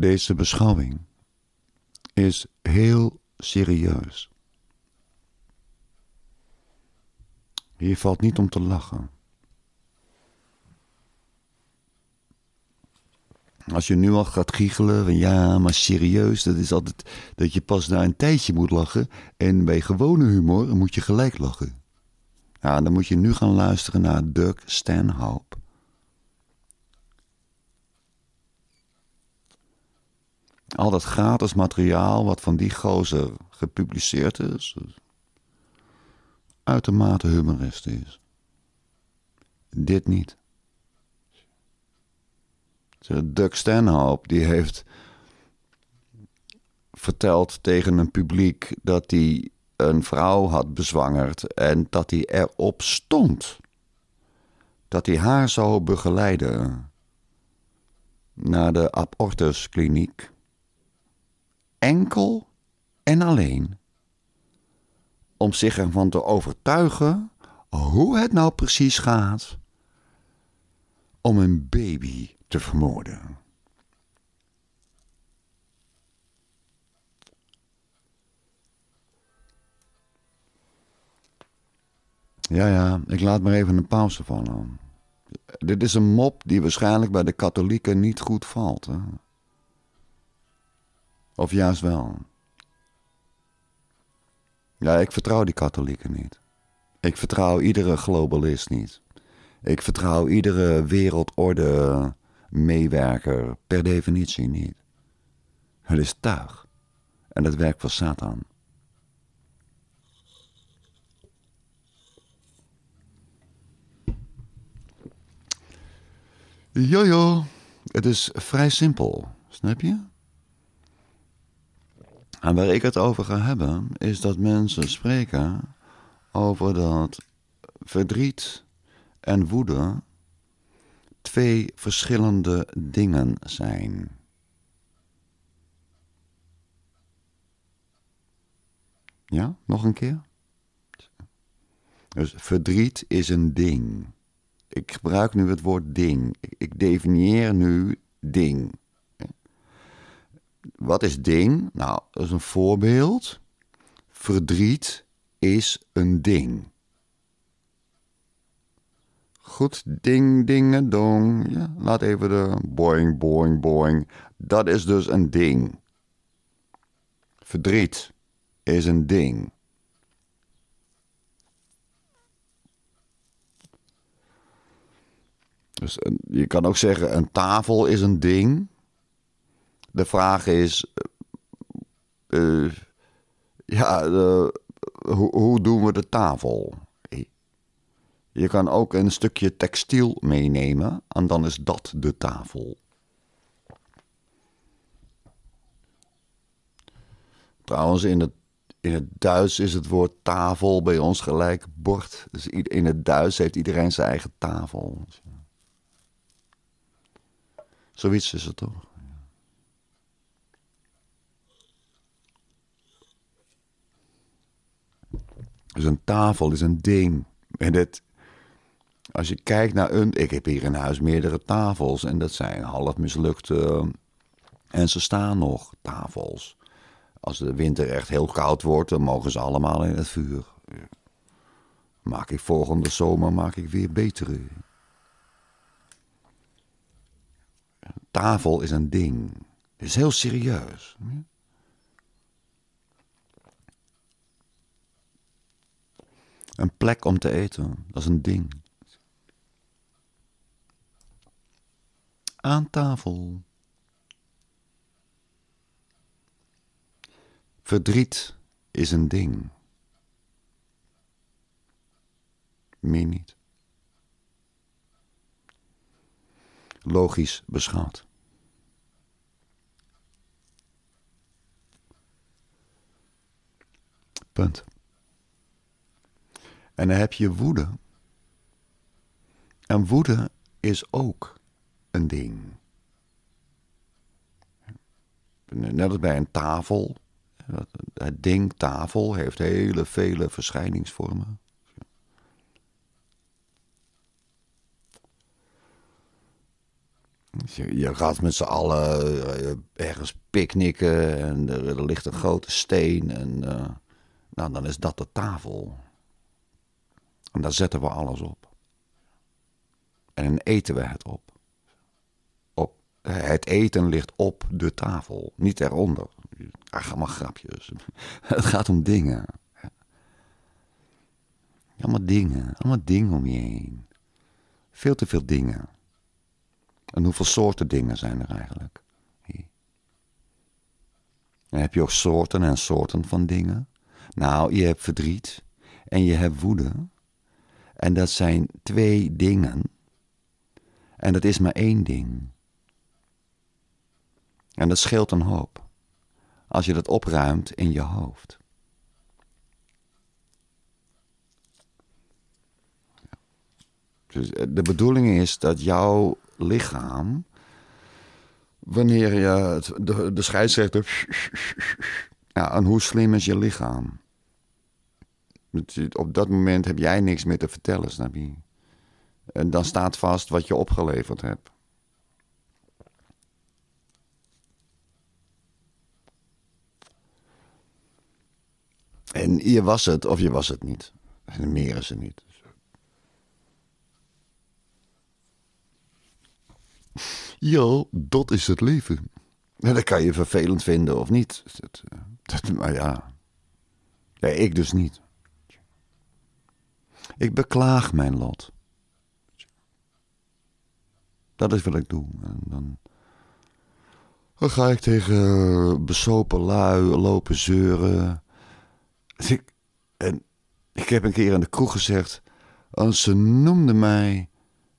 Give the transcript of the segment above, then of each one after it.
Deze beschouwing is heel serieus. Hier valt niet om te lachen. Als je nu al gaat giechelen, van ja, maar serieus, dat is altijd dat je pas na een tijdje moet lachen. En bij gewone humor moet je gelijk lachen. Ja, dan moet je nu gaan luisteren naar Dirk Stanhope. al dat gratis materiaal wat van die gozer gepubliceerd is, uitermate humoristisch. Dit niet. Doug Stanhope die heeft verteld tegen een publiek dat hij een vrouw had bezwangerd en dat hij erop stond dat hij haar zou begeleiden naar de abortuskliniek enkel en alleen om zich ervan te overtuigen hoe het nou precies gaat om een baby te vermoorden. Ja, ja, ik laat maar even een pauze vallen. Dit is een mop die waarschijnlijk bij de katholieken niet goed valt. Hè? Of juist wel? Ja, ik vertrouw die katholieken niet. Ik vertrouw iedere globalist niet. Ik vertrouw iedere wereldorde meewerker per definitie niet. Het is tuig. En het werk van Satan. Jojo, het is vrij simpel, snap je? En waar ik het over ga hebben, is dat mensen spreken over dat verdriet en woede twee verschillende dingen zijn. Ja, nog een keer? Dus verdriet is een ding. Ik gebruik nu het woord ding. Ik definieer nu ding. Wat is ding? Nou, dat is een voorbeeld. Verdriet is een ding. Goed, ding, ding, dong. Ja, laat even de boing, boing, boing. Dat is dus een ding. Verdriet is een ding. Dus je kan ook zeggen: een tafel is een ding de vraag is: eh, eh, ja, hoe, hoe doen we de tafel? Je kan ook een stukje textiel meenemen en dan is dat de tafel. Trouwens, in het, in het Duits is het woord tafel bij ons gelijk bord. Dus in het Duits heeft iedereen zijn eigen tafel. Zoiets is het toch? Dus een tafel is een ding. En dat, als je kijkt naar een. Ik heb hier in huis meerdere tafels. En dat zijn half mislukte. Eh, en ze staan nog, tafels. Als de winter echt heel koud wordt, dan mogen ze allemaal in het vuur. Maak ik volgende zomer maak ik weer betere. tafel is een ding. Het is heel serieus. Een plek om te eten, dat is een ding. Aan tafel. Verdriet is een ding. Meer niet. Logisch beschouwd. Punt. En dan heb je woede. En woede is ook een ding. Net als bij een tafel. Het ding tafel heeft hele vele verschijningsvormen. Je, gaat met z'n allen eh, ergens picknicken en er, ligt een grote steen en eh, nou, dan is dat de tafel. En daar zetten we alles op. En dan eten we het op. op het eten ligt op de tafel, niet eronder. Ach, maar grapjes. Het gaat om dingen. Allemaal dingen, allemaal dingen om je heen. Veel te veel dingen. En hoeveel soorten dingen zijn er eigenlijk? Dan heb je ook soorten en soorten van dingen. Nou, je hebt verdriet en je hebt woede en dat zijn twee dingen. En dat is maar één ding. En dat scheelt een hoop als je dat opruimt in je hoofd. Dus eh, de bedoeling is dat jouw lichaam, wanneer je de, de scheidsrechter. Ja, en hoe slim is je lichaam? Op dat moment heb jij niks meer te vertellen, snap En dan staat vast wat je opgeleverd hebt. En je was het of je was het niet. En meer is niet. Ja, dat is het leven. En dat kan je vervelend vinden of niet. Dat, eh, dat, maar ja. ik dus niet. Ik beklaag mijn lot. Dat is wat ik doe. En dan, ga ik tegen besopen lui lopen zeuren. ik, en ik heb een keer in de kroeg gezegd. Als ze noemden mij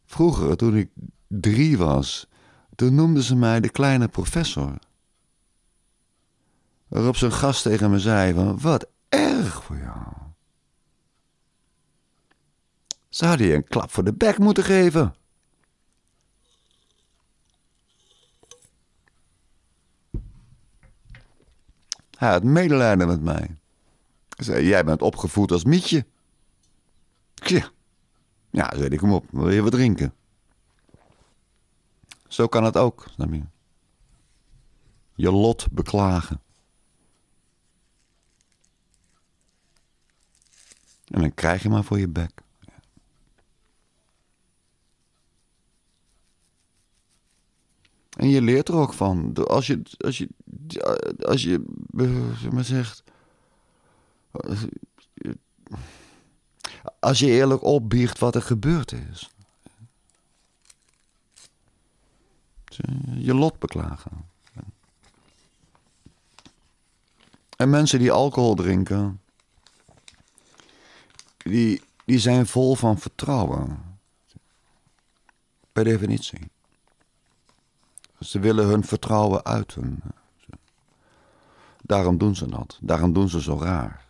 vroeger, toen ik drie was, toen noemden ze mij de kleine professor. Waarop zo'n gast tegen me zei van, wat erg voor jou. Ze hadden je een klap voor de bek moeten geven. Hij had medelijden met mij. Zei, jij bent opgevoed als mietje. Tja. Ja, zei ik, kom op, wil je wat drinken? Zo kan het ook, snap Je lot beklagen. En dan krijg je maar voor je bek. En je leert er ook van. Als je, als je, als eh, je, maar zegt. Als je eerlijk opbiecht wat er gebeurd is. Je lot beklagen. En mensen die alcohol drinken, die, die zijn vol van vertrouwen. Per definitie. Ze willen hun vertrouwen uiten. Daarom doen ze dat. Daarom doen ze zo raar.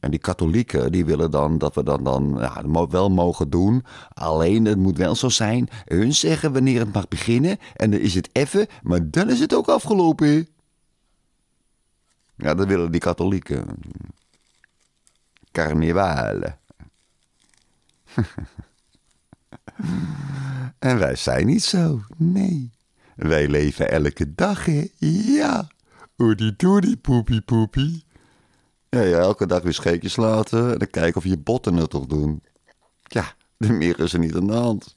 En die katholieken die willen dan dat we dat dan ja, wel mogen doen. Alleen het moet wel zo zijn. Hun zeggen wanneer het mag beginnen. En dan is het even, maar dan is het ook afgelopen. Ja, dat willen die katholieken. Carnivale. en wij zijn niet zo, nee. Wij leven elke dag, hè? Ja. Oedie doedie, poepie poepie. Ja, ja, elke dag weer scheetjes laten en dan kijken of je botten het toch doen. Ja, de meer is er niet aan de hand.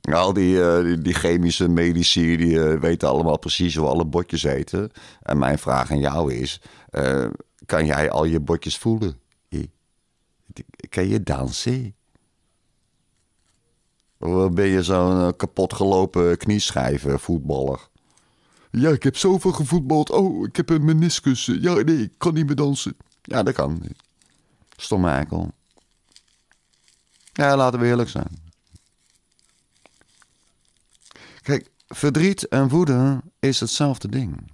Al die, eh, die, chemische medici die eh, weten allemaal precies hoe alle botjes eten. En mijn vraag aan jou is: eh, kan jij al je botjes voelen? Kan je dansen? ben je zo'n eh, kapotgelopen knieschijven voetballer? Ja, ik heb zoveel gevoetbald. Oh, ik heb een meniscus. Ja, nee, ik kan niet meer dansen. Ja, dat kan. Stomme eikel. Ja, laten we eerlijk zijn. Kijk, verdriet en woede is hetzelfde ding.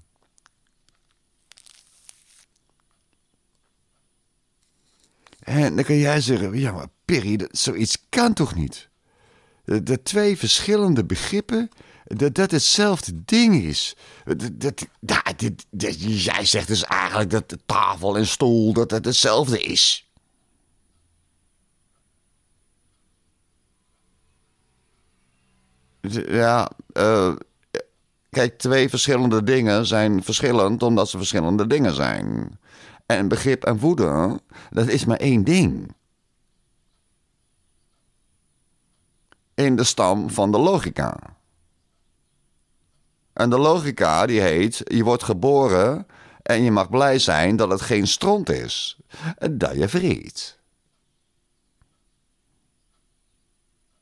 En dan kan jij zeggen, ja maar Perry, zoiets kan toch niet? Eh, de twee verschillende begrippen, dat dat hetzelfde ding is. Eh, dat, dat, nou, dat jij zegt dus eigenlijk dat de tafel en stoel, dat dat hetzelfde is. Ja, eh, kijk, twee verschillende dingen zijn verschillend omdat ze verschillende dingen zijn. En begrip en woede, dat is maar één ding. in de stam van de logica. En de logica die heet: je wordt geboren en je mag blij zijn dat het geen stront is dat je vreet.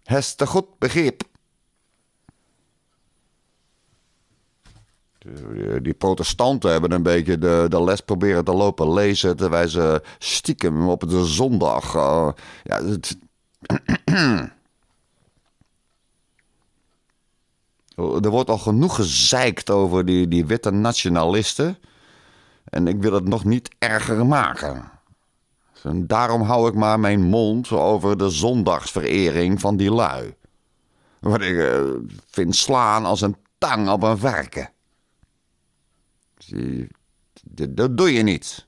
Heste goed begrip. Die protestanten hebben een beetje de, de les proberen te lopen lezen terwijl ze stiekem op de zondag. Eh, ja, het Er wordt al genoeg gezeikt over die, die witte nationalisten. En ik wil het nog niet erger maken. Dus daarom hou ik maar mijn mond over de zondagsverering van die lui. Wat ik eh, vind slaan als een tang op een varken. Dat doe je niet.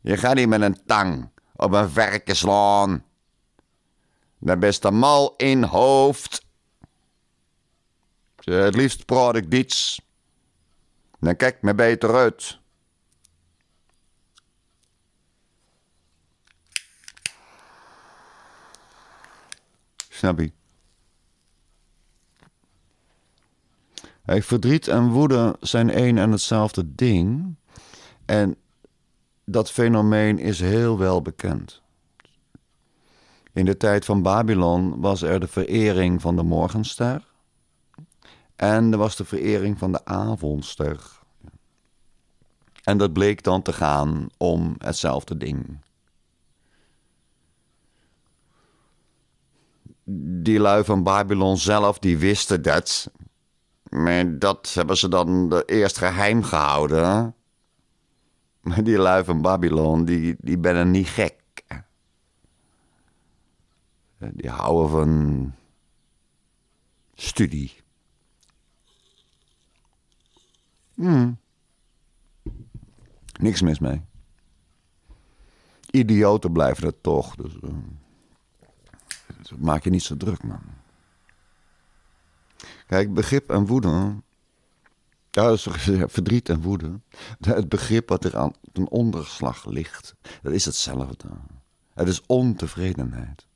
Je gaat niet met een tang op een varken slaan. Dan beste mal in hoofd. Eh, het liefst praat ik iets. Dan kijk me beter uit. Snap je? verdriet en woede zijn één en hetzelfde ding. En dat fenomeen is heel wel bekend. In de tijd van Babylon was er de verering van de morgenster. En er was de verering van de avondster. En dat bleek dan te gaan om hetzelfde ding. Die lui van Babylon zelf, die wisten dat. Maar dat hebben ze dan eerst geheim gehouden. Maar die lui van Babylon, die, die ben niet gek. Die houden van studie. Hmm. Niks mis mee. Idioten blijven het toch. Dus, eh, dus maak je niet zo druk, man. Kijk, begrip en woede. Ja, verdriet en woede. Het begrip wat er aan ten onderslag ligt, dat is hetzelfde. Het is ontevredenheid.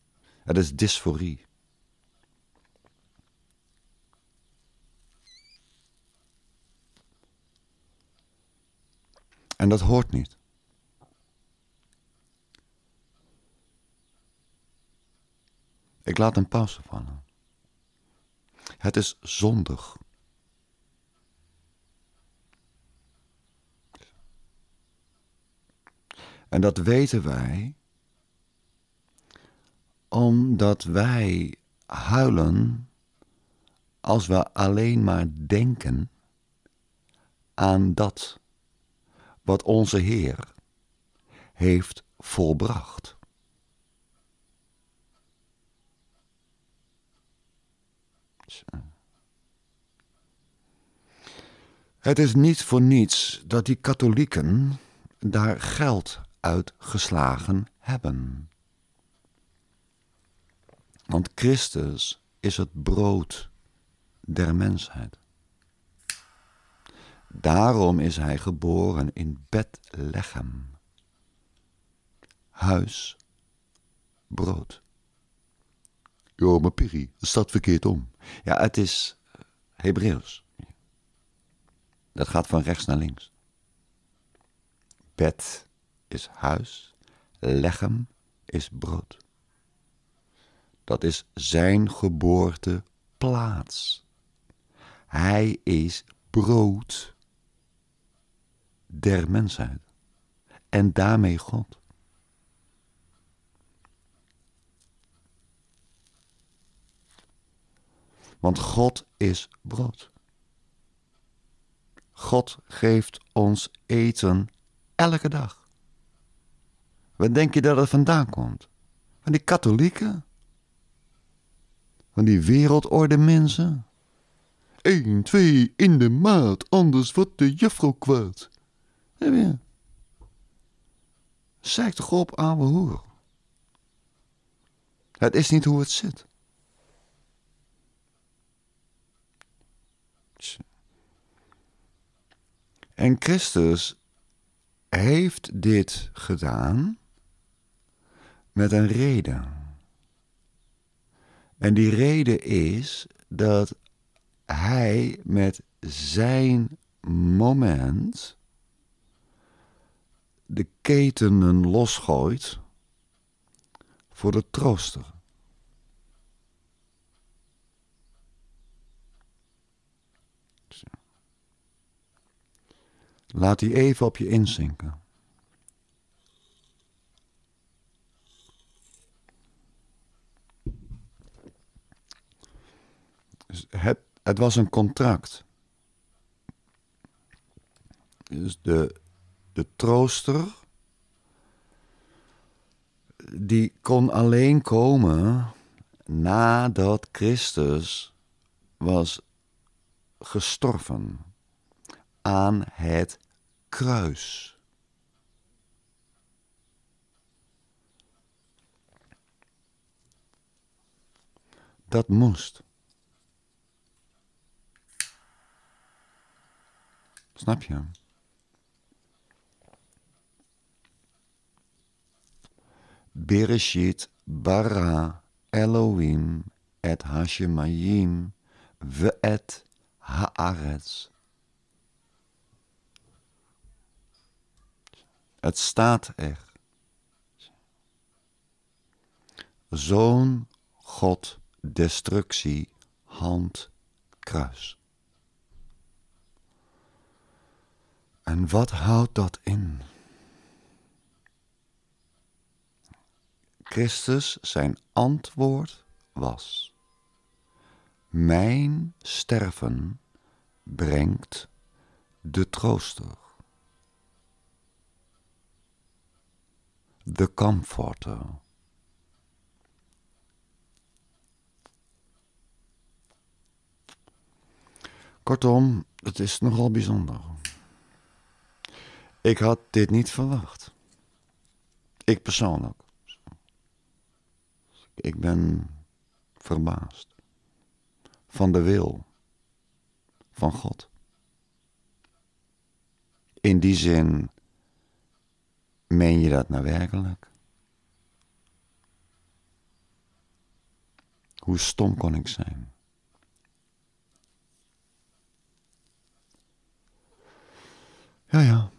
Het is dysforie. En dat hoort niet. Ik laat een pauze vallen. Het is zondig. En dat weten wij omdat wij huilen als we alleen maar denken aan dat wat onze Heer heeft volbracht. Het is niet voor niets dat die katholieken daar geld uit geslagen hebben. Want Christus is het brood der mensheid. Daarom is hij geboren in Bethlehem. Huis, brood. Jo, maar Piri, het staat verkeerd om. Ja, het is eh, Hebreeuws. Dat gaat van rechts naar links. Bed is huis, lechem is brood. Dat is zijn geboorteplaats. Hij is brood der mensheid. En daarmee God. Want God is brood. God geeft ons eten elke dag. Waar denk je dat het vandaan komt? Van die katholieken? Van die wereldorde mensen? Eén, twee, in de maat, anders wordt de juffrouw kwaad. Heb je? Zeg toch op, ouwe hoer. Het is niet hoe het zit. En Christus heeft dit gedaan met een reden. En die reden is dat hij met zijn moment de ketenen losgooit voor de trooster. Laat die even op je inzinken. Dus het, het was een contract. Dus de, de trooster, die kon alleen komen nadat Christus was gestorven aan het kruis. Dat moest. Snap je? Bereshit bara Elohim et Hashemayim et haaretz. Het staat er. Zoon God destructie hand kruis. En wat houdt dat in? Christus zijn antwoord was: Mijn sterven brengt de trooster, de comforter. Kortom, het is nogal bijzonder. Ik had dit niet verwacht. Ik persoonlijk. Ik ben verbaasd van de wil van God. In die zin, meen je dat nou werkelijk? Hoe stom kon ik zijn? Ja, ja.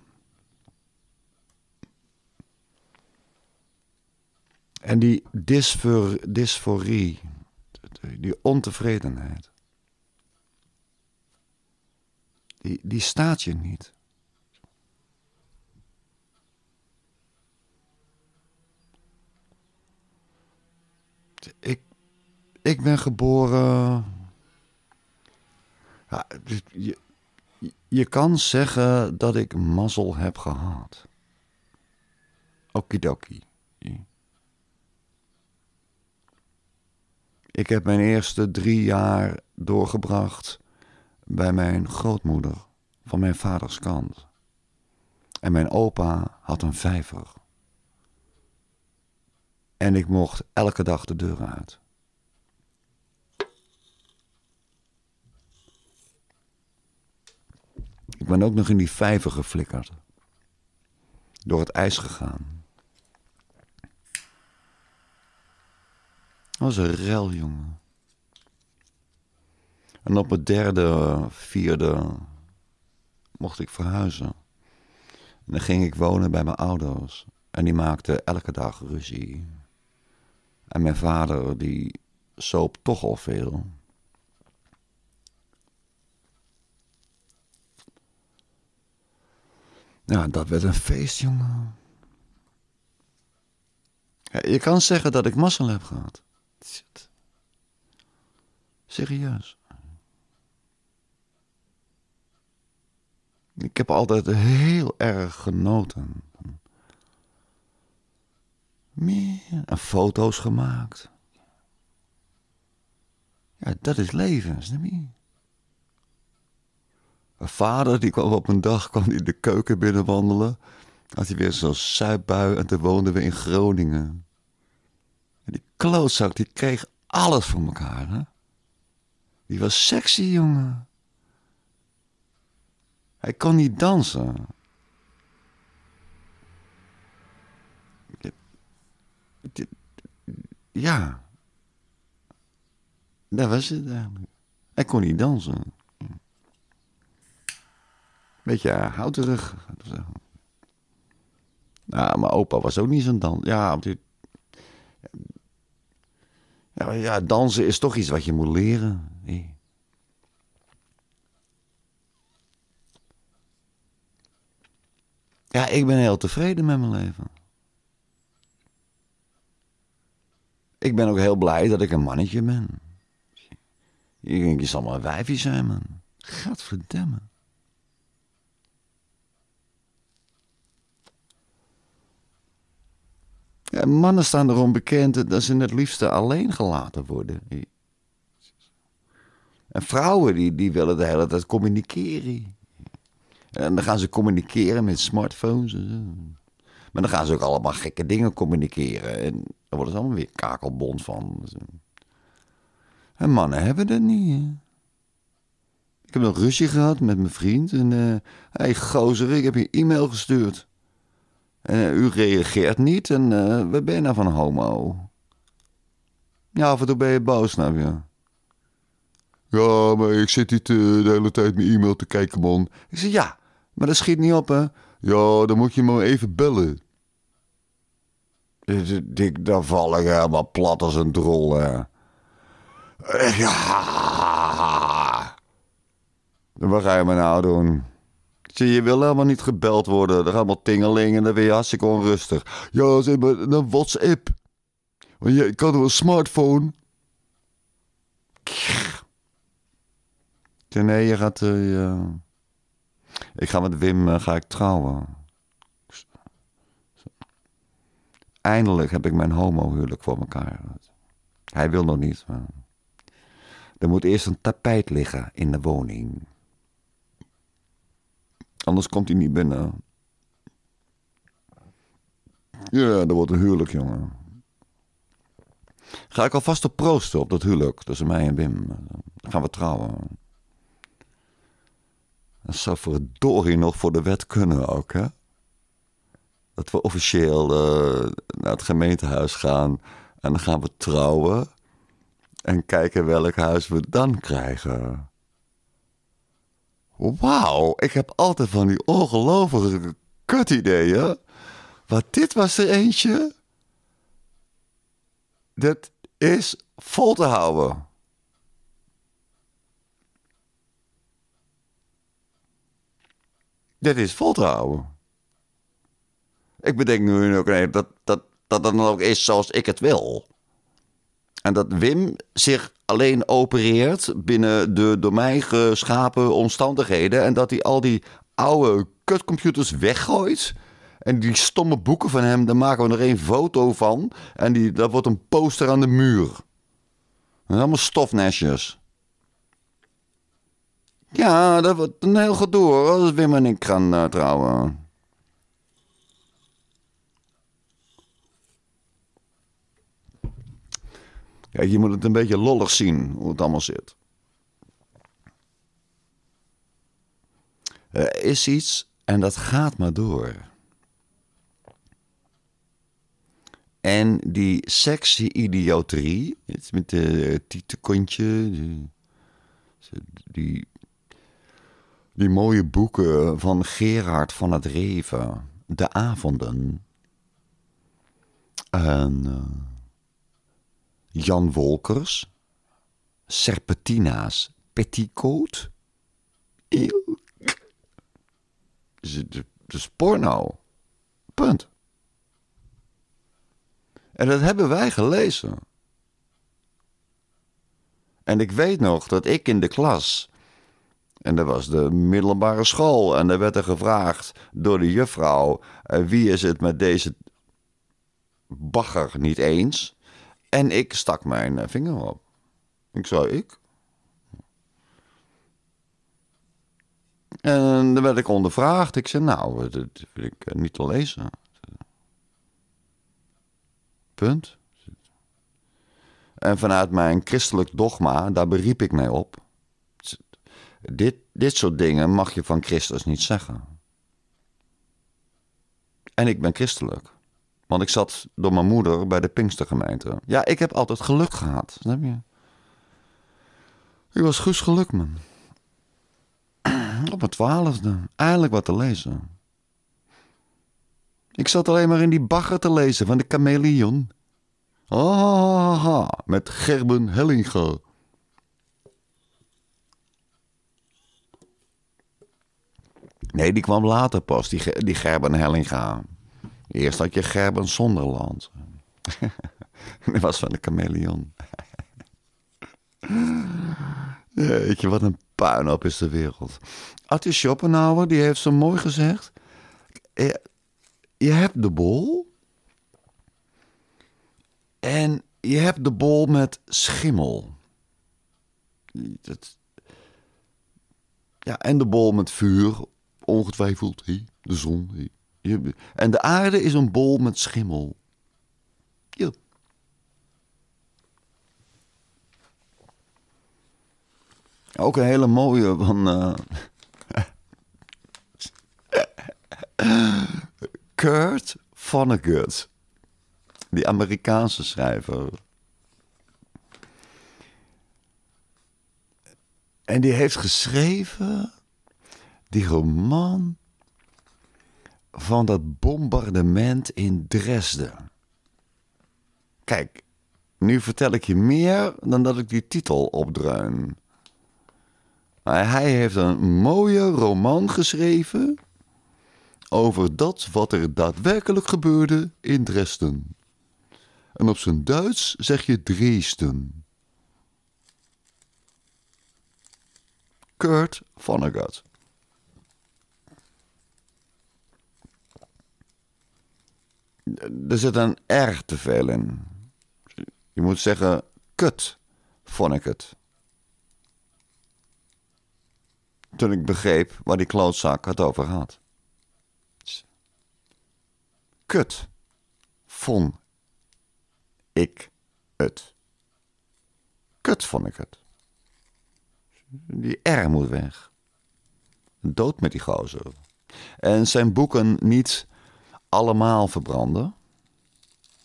En die dysforie, die ontevredenheid, die, die staat je niet. Ik, ik ben geboren. Ja, je, je kan zeggen dat ik mazzel heb gehad. Okidoki. Ik heb mijn eerste drie jaar doorgebracht bij mijn grootmoeder van mijn vaders kant. En mijn opa had een vijver. En ik mocht elke dag de deur uit. Ik ben ook nog in die vijver geflikkerd. Door het ijs gegaan. was een rel, jongen. En op het derde, vierde mocht ik verhuizen. En dan ging ik wonen bij mijn ouders. En die maakten elke dag ruzie. En mijn vader, die soop toch al veel. Ja, dat werd een feest, jongen. Je kan zeggen dat ik mazzel heb gehad. Serieus. Ik heb altijd heel erg genoten. En foto's gemaakt. Ja, dat is leven, snap je? Mijn vader die kwam op een dag kwam die de keuken binnenwandelen. Had hij weer zo'n zuipbui en toen woonden we in Groningen klootzak, die kreeg alles voor elkaar. Hè? Die was sexy, jongen. Hij kon niet dansen. Ja. Dat was het eigenlijk. Hij kon niet dansen. Beetje eh, houterig. Nou, mijn opa was ook niet zo'n dans. Ja, natuurlijk. Ja, ja, dansen is toch iets wat je moet leren. Ja, ik ben heel tevreden met mijn leven. Ik ben ook heel blij dat ik een mannetje ben. Je ging je zal maar een wijfje zijn, man. Gadverdamme. Ja, mannen staan erom bekend dat ze het liefste alleen gelaten worden. En vrouwen die, die willen de hele tijd communiceren. En dan gaan ze communiceren met smartphones. Maar dan gaan ze ook allemaal gekke dingen communiceren. En dan worden ze allemaal weer kakelbond van. En mannen hebben dat niet. Ik heb een ruzie gehad met mijn vriend. En hé uh, eh, hey, gozer, ik heb je e-mail gestuurd. Uh, u reageert niet en uh, we zijn nou van homo? Ja, af en toe ben je boos, snap je? Ja, maar ik zit niet eh, de hele tijd mijn e-mail te kijken, man. Ik zeg, ja, maar dat schiet niet op, hè? Ja, dan moet je me even bellen. dan val ik helemaal plat als een drol, hè. Ja. Wat ga je me nou doen? je wil helemaal niet gebeld worden. Er gaan allemaal tingeling en dan ben je hartstikke onrustig. Ja, zeg maar, een WhatsApp. Want je kan wel een smartphone. Nee, je gaat... Eh, je... Ik ga met Wim eh, ga ik trouwen. Eindelijk heb ik mijn homohuwelijk voor elkaar. Hij wil nog niet. Er moet eerst een tapijt liggen in de woning. Anders komt hij niet binnen. Ja, dat wordt een huwelijk, jongen. Ga ik alvast op proosten op dat huwelijk tussen mij en Wim. Dan gaan we trouwen. Dat zou verdorie nog voor de wet kunnen ook, hè? Dat we officieel eh, naar het gemeentehuis gaan en dan gaan we trouwen en kijken welk huis we dan krijgen. Wauw, ik heb altijd van die ongelovige ideeën. Maar dit was er eentje. Dat is vol te houden. Dit is vol te houden. Ik bedenk nu ook nee, dat, dat, dat dat dan ook is zoals ik het wil. En dat Wim zich alleen opereert binnen de door mij geschapen omstandigheden. En dat hij al die oude kutcomputers weggooit. En die stomme boeken van hem, daar maken we nog één foto van. En die, dat wordt een poster aan de muur. Dat allemaal stofnesjes. Ja, dat wordt een heel gedoe hoor, als Wim en ik gaan uh, trouwen. Kijk, je moet het een beetje lollig zien hoe het allemaal zit. Er is iets en dat gaat maar door. En die sexy idioterie, met de tietenkontje, die, die, die mooie boeken van Gerard van het Reven, De Avonden. En... Eh, Jan Wolkers, Serpentina's Petticoat. Eeuw. Dat is porno. Punt. En dat hebben wij gelezen. En ik weet nog dat ik in de klas. En dat was de middelbare school. En er werd er gevraagd door de juffrouw: eh, wie is het met deze bagger niet eens? En ik stak mijn eh, vinger op. Ik zei, ik? En dan werd ik ondervraagd. Ik zei, nou, eh, dat wil ik eh, niet te lezen. Punt. En vanuit mijn christelijk dogma, daar beriep ik mij op. Dit, dit soort dingen mag je van Christus niet zeggen. En ik ben christelijk. Want ik zat door mijn moeder bij de Pinkstergemeente. Ja, ik heb altijd geluk gehad. Snap je? Ik was geluk. Gelukman. Op mijn twaalfde. Eindelijk wat te lezen. Ik zat alleen maar in die bagger te lezen van de chameleon. oh, met Gerben Hellinga. Nee, die kwam later pas, die, die Gerben Hellinga. Eerst had je Gerben Sonderland. Dat was van de chameleon. je wat een puinhoop is de wereld. Artie Schopenhauer, die heeft zo mooi gezegd... Je hebt de bol... en je hebt de bol met schimmel. Dat, ja, en de bol met vuur, ongetwijfeld, de zon... Je, en de aarde is een bol met schimmel. Ja. Ook een hele mooie van. Eh, Kurt Vonnegut. Die Amerikaanse schrijver. En die heeft geschreven die roman van dat bombardement in Dresden. Kijk, nu vertel ik je meer dan dat ik die titel opdreun. hij heeft een mooie roman geschreven over dat wat er daadwerkelijk gebeurde in Dresden. En op zijn Duits zeg je Dresden. Kurt Vonnegut. er zit een R te veel in. Je moet zeggen, kut, vond ik het. Toen ik begreep waar die klootzak het over had. Kut, vond ik het. Kut vond ik het. Die R moet weg. Dood met die gozer. En zijn boeken niet allemaal verbranden.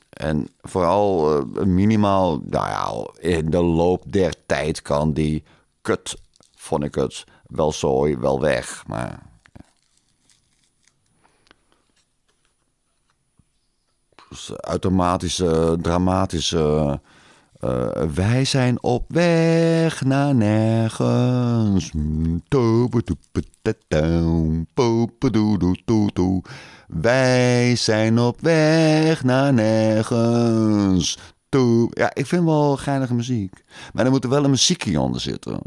En vooral eh, minimaal, nou ja, in de loop der tijd kan die kut, vond ik het, wel zooi, wel weg. Maar. Dus automatische, dramatische eh, wij zijn op weg naar nergens. Wij zijn op weg naar nergens. Ja, ik vind wel geinige muziek. Maar er moet wel een muziekje onder zitten.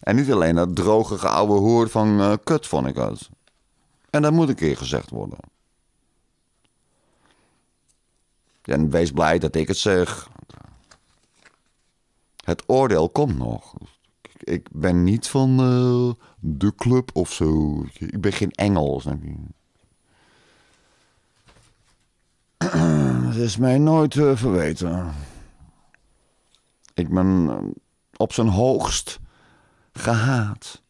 En niet alleen dat droge geouwe hoor van eh, kut vond ik het. En dat moet een keer gezegd worden. En wees blij dat ik het zeg. Het oordeel komt nog. Ik ben niet van eh, de club of zo. Ik ben geen Engels. Het is mij nooit uh, verweten. Ik ben eh, op zijn hoogst gehaat.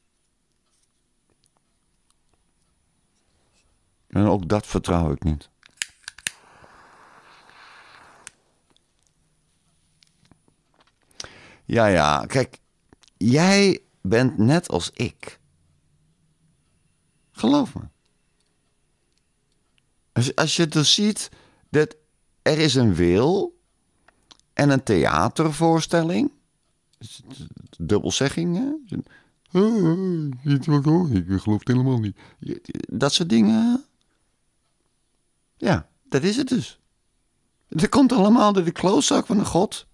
En ook dat vertrouw ik niet. Ja, ja. Kijk, jij bent net als ik. Geloof me. Als, als je dus ziet dat er is een wil en een theatervoorstelling. Dubbelzeggingen. Eh, eh, niet wat hoor, ik geloof het helemaal niet. Dat soort dingen. Ja, dat is het dus. Dat komt allemaal door de klootzak van de god.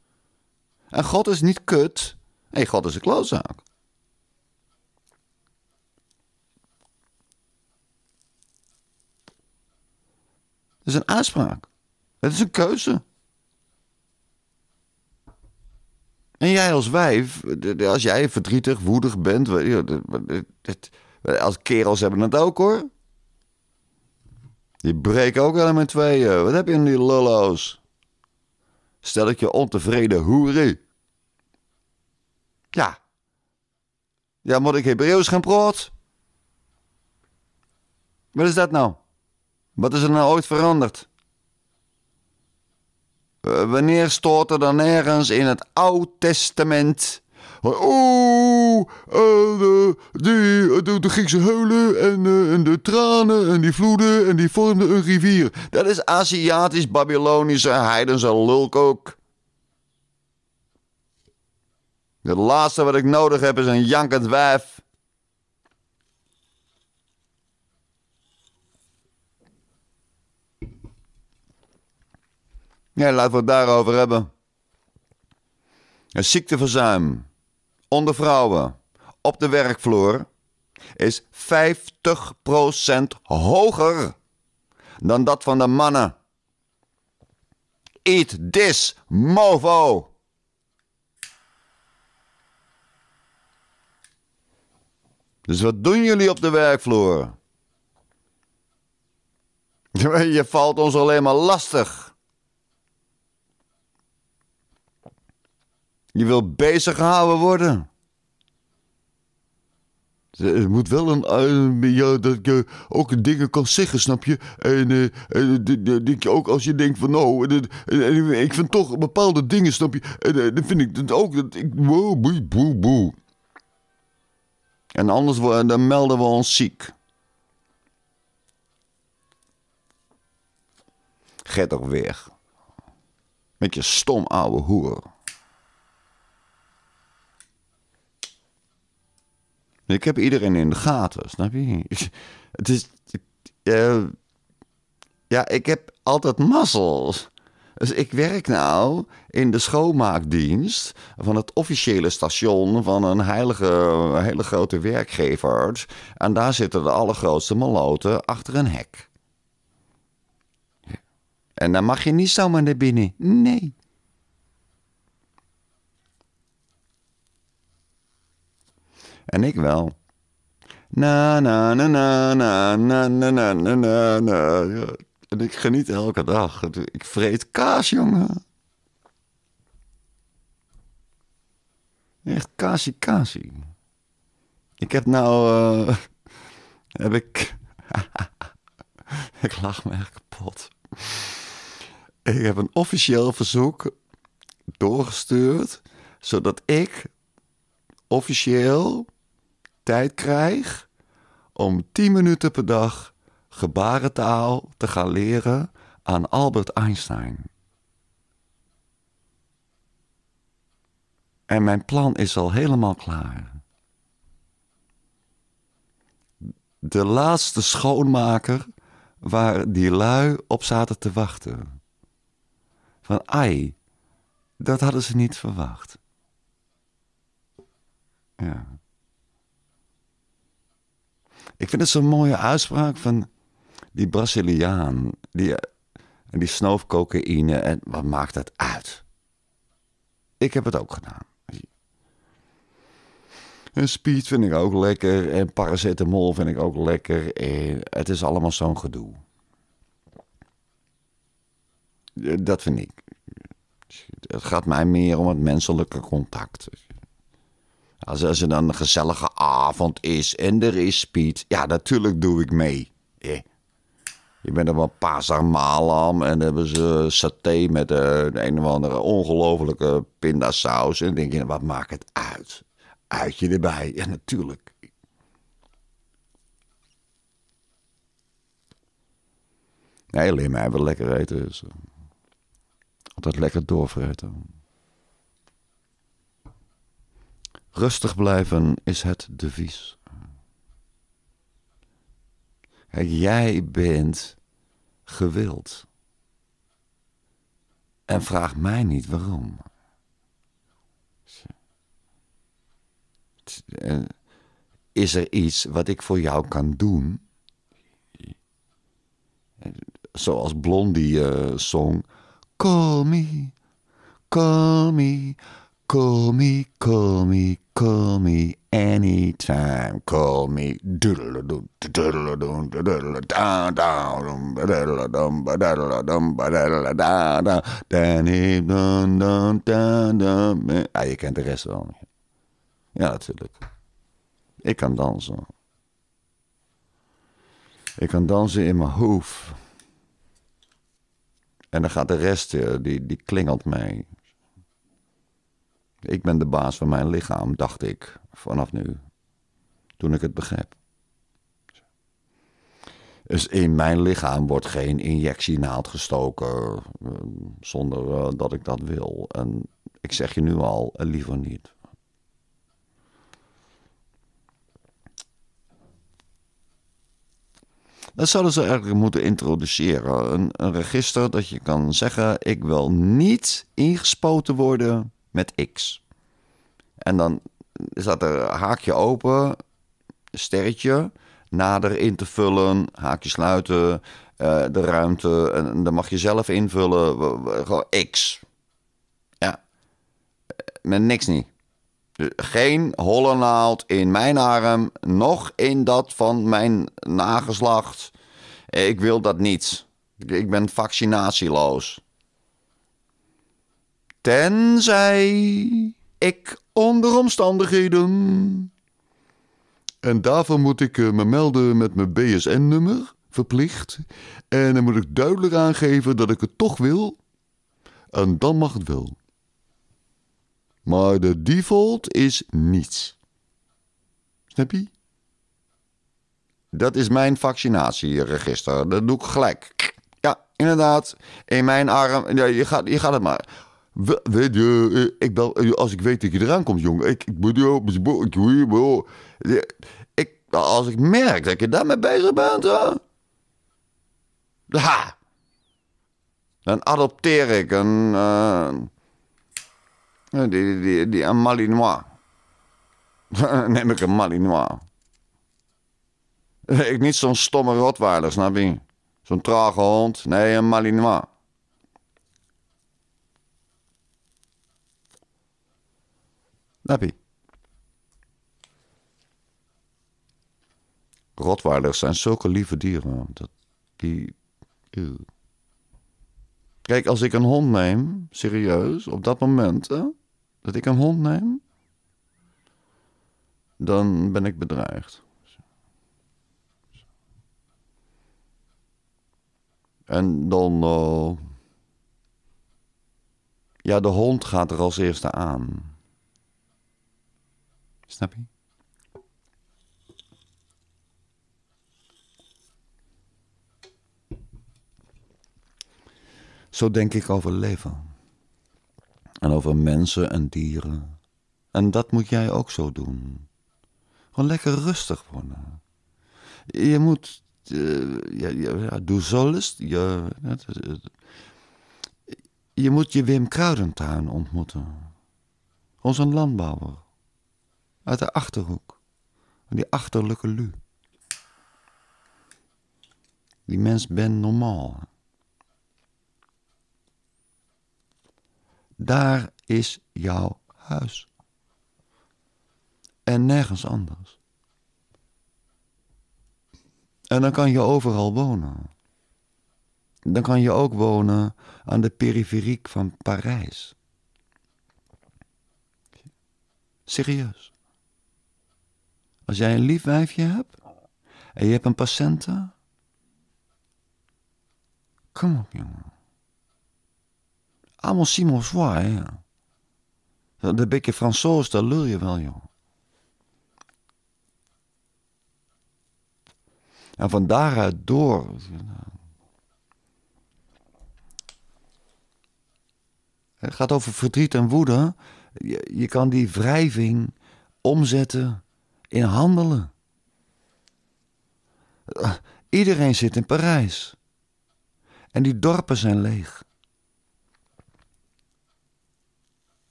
En God is niet kut. Nee, God is een klootzak. Dat is een uitspraak. Het is een keuze. En jij als wijf, als jij verdrietig, woedig bent. Als kerels hebben het ook hoor. Die breken ook helemaal twee. tweeën. Wat heb je in die lullo's? stel ik je ontevreden hoerie. Ja. Ja, moet ik Hebreeuws gaan praten? Wat is dat nou? Wat is er nou ooit veranderd? Eh, wanneer stoort er dan ergens in het Oud Testament... Oeh! Oh, eh, de, die, de, eh, de, Griekse heulen en, eh, en de tranen en die vloeden en die vormden een rivier. Dat is Aziatisch-Babylonische heidense ook. Het laatste wat ik nodig heb is een jankend wijf. Ja, laten we het daarover hebben. Een ziekteverzuim onder vrouwen op de werkvloer is 50% hoger dan dat van de mannen. Eat this, movo! Dus wat doen jullie op de werkvloer? Je valt ons alleen maar lastig. Je wil bezig gehouden worden. Eh, het moet wel een. Eh, ja, dat je ook dingen kan zeggen, snap je? En, denk eh, je ook als je denkt van. Nou, ik vind toch bepaalde dingen, snap je? En dan vind ik dat ook. Dat ik, boe, boe, boe. En anders dan melden we ons ziek. Ga toch weer? Met je stom ouwe hoer. Ik heb iedereen in de gaten, snap je? Het is. Eh, ja, ik heb altijd mazzels. Dus ik werk nou in de schoonmaakdienst van het officiële station van een heilige, hele grote werkgever. En daar zitten de allergrootste maloten achter een hek. En dan mag je niet zomaar naar binnen. Nee. En ik wel. Na na na na na na na na na na. En ik geniet elke dag. Ik vreet kaas, jongen. Echt kaasie, kaasie. Ik heb nou. Eh, heb ik. ik lach me echt kapot. Ik heb een officieel verzoek doorgestuurd. Zodat ik officieel tijd krijg om 10 minuten per dag gebarentaal te gaan leren aan Albert Einstein. En mijn plan is al helemaal klaar. De laatste schoonmaker waar die lui op zaten te wachten. Van ai, dat hadden ze niet verwacht. Ja. Ik vind het zo'n mooie uitspraak van die Braziliaan. Die, en eh, die snoof cocaïne. En wat maakt dat uit? Ik heb het ook gedaan. En speed vind ik ook lekker. En paracetamol vind ik ook lekker. het is allemaal zo'n gedoe. Eh, dat vind ik. Het gaat mij meer om het menselijke contact. Als, er dan een gezellige avond is en er is piet, ja, natuurlijk doe ik mee. Je bent er wel Pasar Malam en dan hebben ze saté met de eh, een of andere ongelofelijke pindasaus. En dan denk je, nou, wat maakt het uit? Uit je erbij, ja, natuurlijk. Nee, alleen maar even lekker eten. Dus. Eh, altijd lekker doorvreten. Rustig blijven is het devies. jij bent gewild. En vraag mij niet waarom. Eh, is er iets wat ik voor jou kan doen? Zoals Blondie uh, song. Call me, call me, call me, call me, Call me anytime, call me. Ah, je kent de rest wel. Ja, natuurlijk. Ik kan dansen. Ik kan dansen in mijn hoofd. En dan gaat de rest, die, die klingelt mij. Ik ben de baas van mijn lichaam, dacht ik vanaf nu. Toen ik het begreep. Dus in mijn lichaam wordt geen injectienaald gestoken eh, zonder eh, dat ik dat wil. En ik zeg je nu al, eh, liever niet. Dat zouden ze eigenlijk moeten introduceren. Een, een register dat je kan zeggen: ik wil niet ingespoten worden met X. En dan staat er haakje open, sterretje, nader in te vullen, haakje sluiten, eh, de ruimte. En dan mag je zelf invullen, gewoon X. Ja, met niks niet. Dus geen holle in mijn arm, nog in dat van mijn nageslacht. Ik wil dat niet. Ik ben vaccinatieloos tenzij ik onder omstandigheden. En daarvoor moet ik eh, me melden met mijn BSN-nummer, verplicht. En dan moet ik duidelijk aangeven dat ik het toch wil. En dan mag het wel. Maar de default is niets. Snap je? Dat is mijn vaccinatieregister. Dat doe ik gelijk. Ja, inderdaad. In mijn arm. Ja, je, gaat, je gaat het maar weet je, eh, ik bel, eh, als ik weet dat je eraan komt, jongen. Ik, ik, ik, als ik merk dat je daarmee bezig bent, dan adopteer ik een, uh, die, die, die, die, een Malinois. Neem ik een Malinois. Ik niet zo'n stomme rotwaarder, snap je? Zo'n trage hond. Nee, een Malinois. Rotwaarders zijn zulke lieve dieren. Dat die... Kijk, als ik een hond neem, serieus, op dat moment, hè, dat ik een hond neem, dan ben ik bedreigd. En dan. Eh, ja, de hond gaat er als eerste aan. Snap je? Zo denk ik over leven. En over mensen en dieren. En dat moet jij ook zo doen. Gewoon lekker rustig worden. Je moet. Uh, ja, ja, doe zollust. Je, je moet je Wim Kruidentuin ontmoeten. Onze landbouwer uit de achterhoek. die achterlijke lu. Die mens ben normaal. Daar is jouw huis. En nergens anders. En dan kan je overal wonen. Dan kan je ook wonen aan de periferiek van Parijs. Serieus. Als jij een lief wijfje hebt en je hebt een patiënte. Kom op, jongen. Allemaal Simon Soir, hè. Dat beetje Fransoos, dat lul je wel, jongen. En van daaruit door. Het gaat over verdriet en woede. Je, je kan die wrijving omzetten in handelen. Eh, iedereen zit in Parijs. En die dorpen zijn leeg.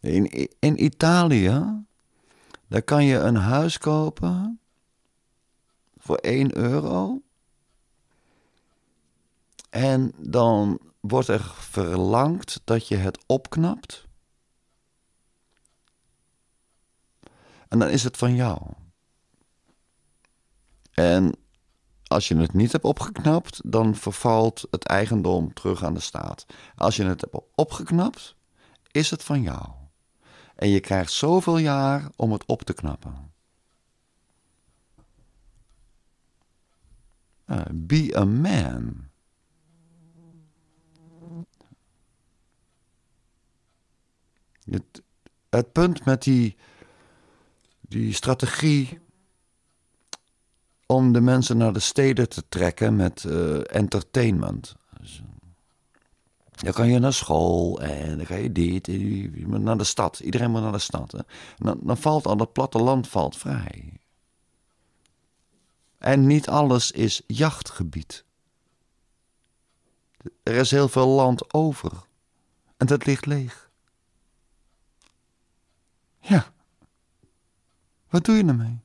In, in Italië, daar kan je een huis kopen voor 1 euro. En dan wordt er verlangd dat je het opknapt. En dan is het van jou. En als je het niet hebt opgeknapt, dan vervalt het eigendom terug aan de staat. Als je het hebt opgeknapt, is het van jou. En je krijgt zoveel jaar om het op te knappen. Eh, be a man. Het, het punt met die die strategie om de mensen naar de steden te trekken met eh, entertainment. Dus, eh, dan kan je naar school en dan ga je dit, eh, je naar de stad. Iedereen moet naar de stad. Hè? Dan, dan valt al dat platteland valt vrij. En niet alles is jachtgebied. Er is heel veel land over. En dat ligt leeg. Ja. Wat doe je ermee?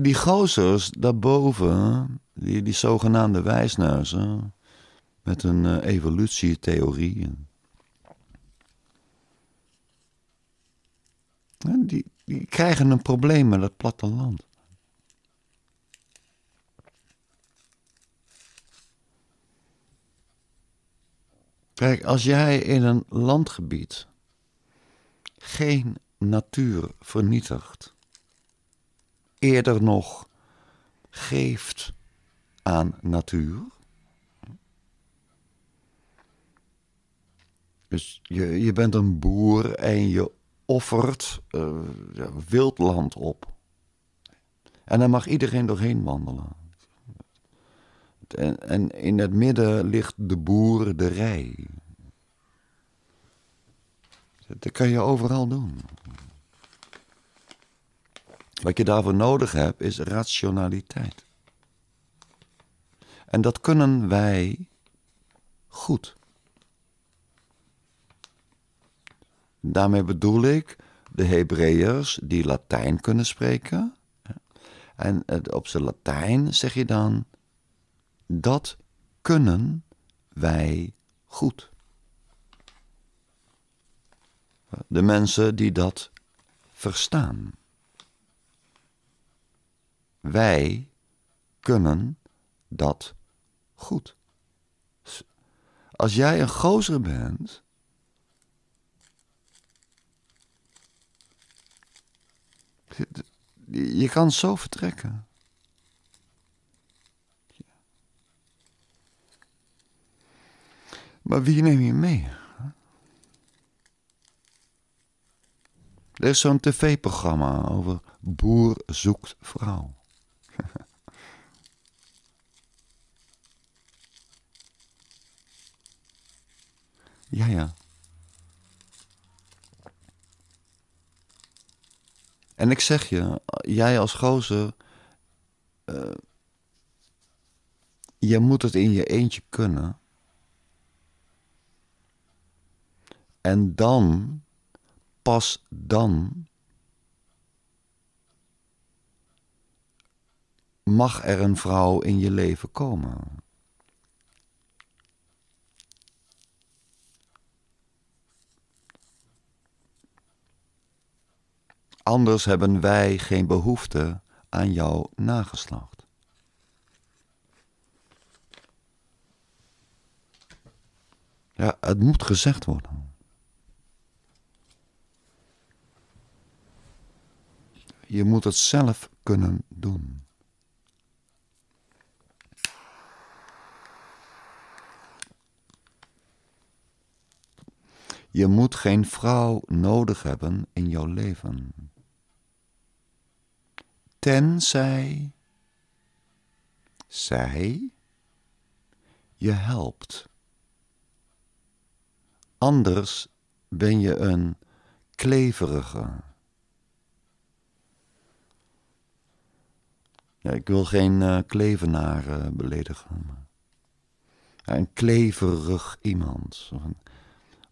Die, gozers daarboven, die, die zogenaamde wijsneuzen, met hun uh, eh, evolutietheorie. Die, die krijgen een probleem met het platteland. Kijk, als jij in een landgebied geen natuur vernietigt, eerder nog geeft aan natuur. Dus je, je bent een boer en je offert uh, wildland op. En daar mag iedereen doorheen wandelen. En, en in het midden ligt de rij. Dat kan je overal doen. Wat je daarvoor nodig hebt is rationaliteit. En dat kunnen wij goed. Daarmee bedoel ik de Hebreërs die Latijn kunnen spreken. En op zijn Latijn zeg je dan dat kunnen wij goed. De mensen die dat verstaan. Wij kunnen dat goed. Als jij een gozer bent, Je kan zo vertrekken. Maar wie neem je mee? Er is zo'n tv-programma over boer zoekt vrouw. ja, ja. En ik zeg je, jij als gozer, uh, je moet het in je eentje kunnen. En dan, pas dan, mag er een vrouw in je leven komen. Anders hebben wij geen behoefte aan jouw nageslacht. Ja, het moet gezegd worden. Je moet het zelf kunnen doen. Je moet geen vrouw nodig hebben in jouw leven. Tenzij zij je helpt. Anders ben je een kleverige. Ja, ik wil geen uh, klevenaar eh, beledigen. een kleverig iemand.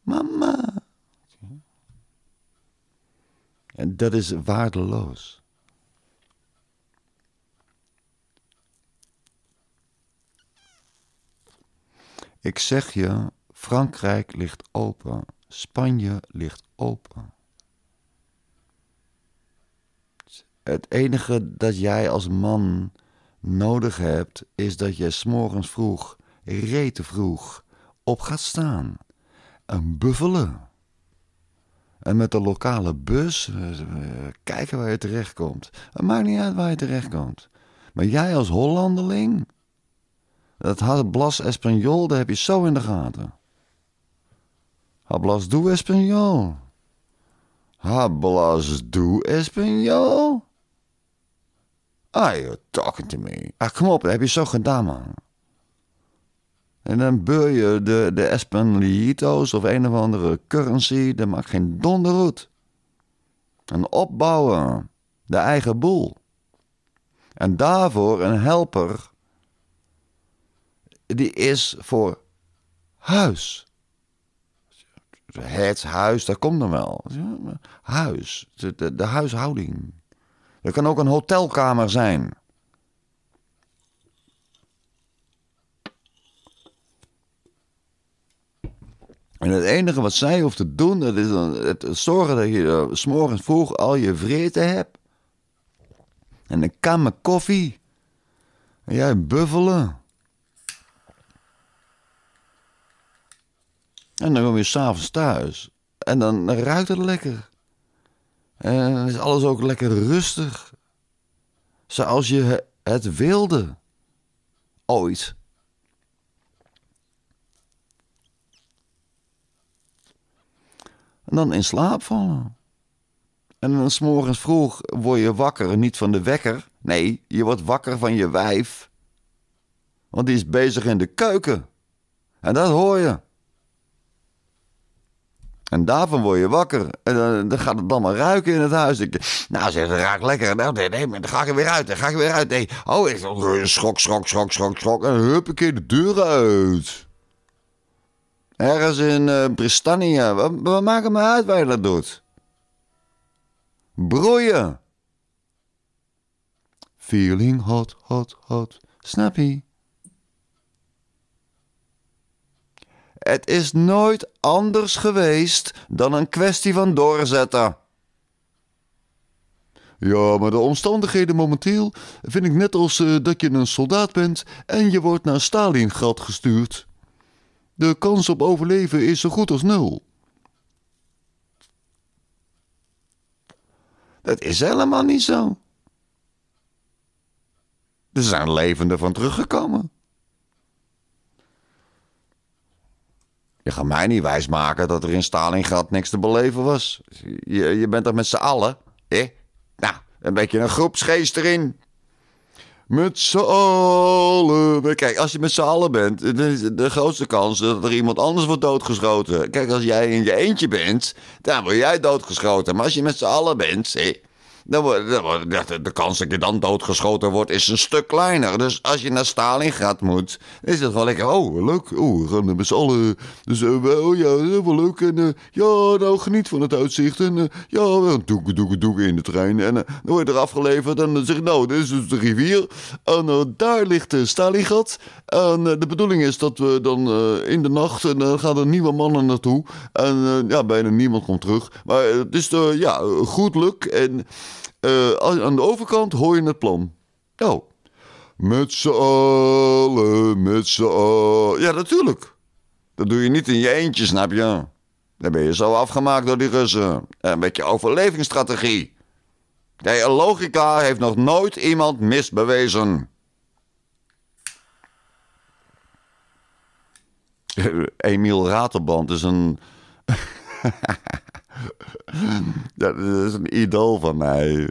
Mama! En dat is waardeloos. Ik zeg je, Frankrijk ligt open, Spanje ligt open. het enige dat jij als man nodig hebt, is dat je morgens vroeg, rete vroeg, op gaat staan. En buffelen. En met de lokale bus eh, kijken waar je terechtkomt. Het maakt niet uit waar je terechtkomt. Maar jij als Hollandeling, dat hablas Blas Espanol, dat heb je zo in de gaten. Hablas du Espanol. Hablas du Espanol. Ah, je talking to me? Ah, kom op, heb je zo gedaan, man. En dan beur je de, de of een of andere currency, dat maakt geen donder uit. En opbouwen, de eigen boel. En daarvoor een helper, die is voor huis. Het huis, dat komt dan wel. Huis, de, de huishouding. Dat kan ook een hotelkamer zijn. En het enige wat zij hoeft te doen, dat is het zorgen dat je eh, s s'morgens vroeg al je vreten hebt. En een kamer koffie. En jij buffelen. En dan kom je s'avonds thuis. En dan ruikt het lekker. En eh, is alles ook lekker rustig. Zoals je het wilde. Ooit. En dan in slaap vallen. En dan s morgens vroeg word je wakker, niet van de wekker. Nee, je wordt wakker van je wijf. Want die is bezig in de keuken. En dat hoor je. En daarvan word je wakker. En dan, dan gaat het dan maar ruiken in het huis. Ik, nou, zeg, raak raakt lekker. Nou, nee, nee, nee, dan ga ik er weer uit. Dan ga ik er weer uit. Nee. Oh, ik, schok, schok, schok, schok, schok. En huppakee, de deur uit. Ergens in uh, We Wat, wat maakt me uit waar je dat doet? Broeien. Feeling hot, hot, hot. Snappy. Het is nooit anders geweest dan een kwestie van doorzetten. Ja, maar de omstandigheden momenteel vind ik net als eh, dat je een soldaat bent en je wordt naar Stalingrad gestuurd. De kans op overleven is zo goed als nul. Dat is helemaal niet zo. Er zijn levenden van teruggekomen. Je gaat mij niet wijsmaken dat er in Stalingrad niks te beleven was. Je, je bent er met z'n allen. Eh? Nou, een beetje een groepsgeest erin. Met z'n allen. Kijk, als je met z'n allen bent, is de grootste kans dat er iemand anders wordt doodgeschoten. Kijk, als jij in je eentje bent, dan word jij doodgeschoten. Maar als je met z'n allen bent, hè. Dan de kans dat je dan doodgeschoten wordt is een stuk kleiner. Dus als je naar Stalingrad moet, is het wel lekker. Oh, leuk. Oh, we gaan met z'n allen. Dus uh, oh ja, heel leuk. En eh, ja, nou geniet van het uitzicht. En eh, ja, doek, doek, doek, in de trein. En dan word je er afgeleverd. En dan zeg je, nou, dit is dus de rivier. En daar ligt Stalingrad. En de bedoeling is dat we dan in de nacht. En dan gaan er nieuwe mannen naartoe. En ja, bijna niemand komt terug. Maar het is ja, goed luk. En. Eh, aan de overkant hoor je het plan. Oh, met z'n allen, met z'n allen. Ja, natuurlijk. Dat doe je niet in je eentje, snap je? Dan ben je zo afgemaakt door die Russen. Een beetje overlevingsstrategie. Nee, logica heeft nog nooit iemand misbewezen. Emiel Raterband is een. dat is een idool van mij.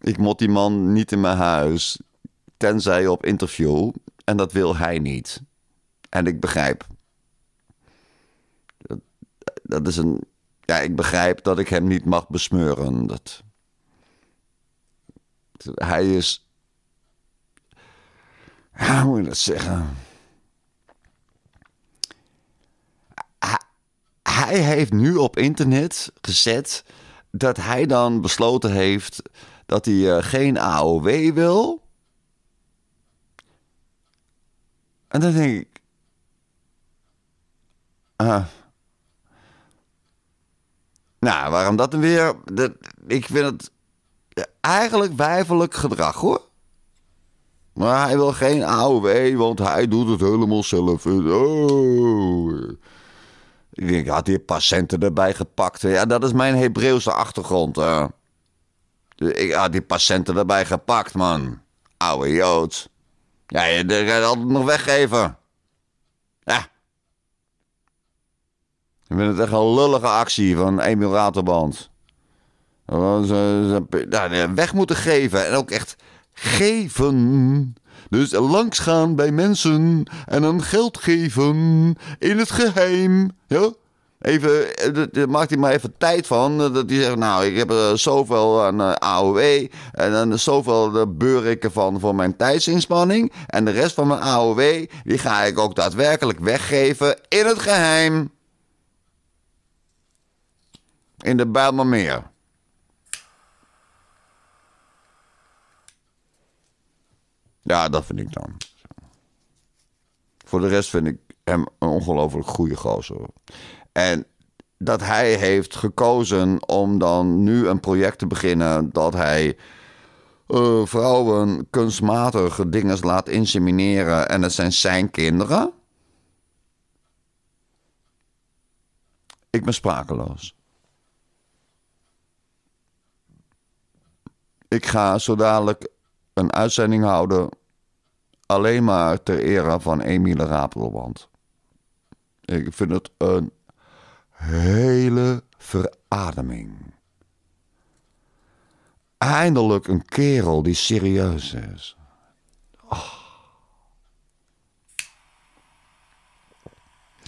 Ik mot die man niet in mijn huis, tenzij op interview. En dat wil hij niet. En ik begrijp. Dat, dat is een. Ja, ik begrijp dat ik hem niet mag besmeuren. Dat, hij is. hoe moet je dat zeggen? hij heeft nu op internet gezet dat hij dan besloten heeft dat hij eh, geen AOW wil. En dan denk ik. Ah. nou, waarom dat dan weer? Dat, ik vind het eigenlijk wijfelijk gedrag hoor. Maar hij wil geen AOW, want hij doet het helemaal zelf. Oh. Ik had die patiënten erbij gepakt. Ja, dat is mijn Hebreeuwse achtergrond. Eh. Ik had die patiënten erbij gepakt, man. Oude Jood. Ja, je gaat altijd nog weggeven. Ja. Ik vind het echt een lullige actie van Emil Raterband. Ze, ze, weg moeten geven. En ook echt geven. Dus langsgaan bij mensen en dan geld geven in het geheim. Ja? Even, eh, maakt hij maar even tijd van. Eh, dat hij zegt, nou, ik heb eh, zoveel aan AOW. En dan zoveel beur ik ervan voor mijn tijdsinspanning. En de rest van mijn AOW, die ga ik ook daadwerkelijk weggeven in het geheim. In de Bijlmermeer. Ja, dat vind ik dan. Voor de rest vind ik hem een ongelooflijk goede gozer. En dat hij heeft gekozen om dan nu een project te beginnen dat hij eh, vrouwen kunstmatige dingen laat insemineren en het zijn zijn kinderen. Ik ben sprakeloos. Ik ga zo dadelijk een uitzending houden alleen maar ter ere van Emile Rapelwand. Ik vind het een hele verademing. Eindelijk een kerel die serieus is. Ah.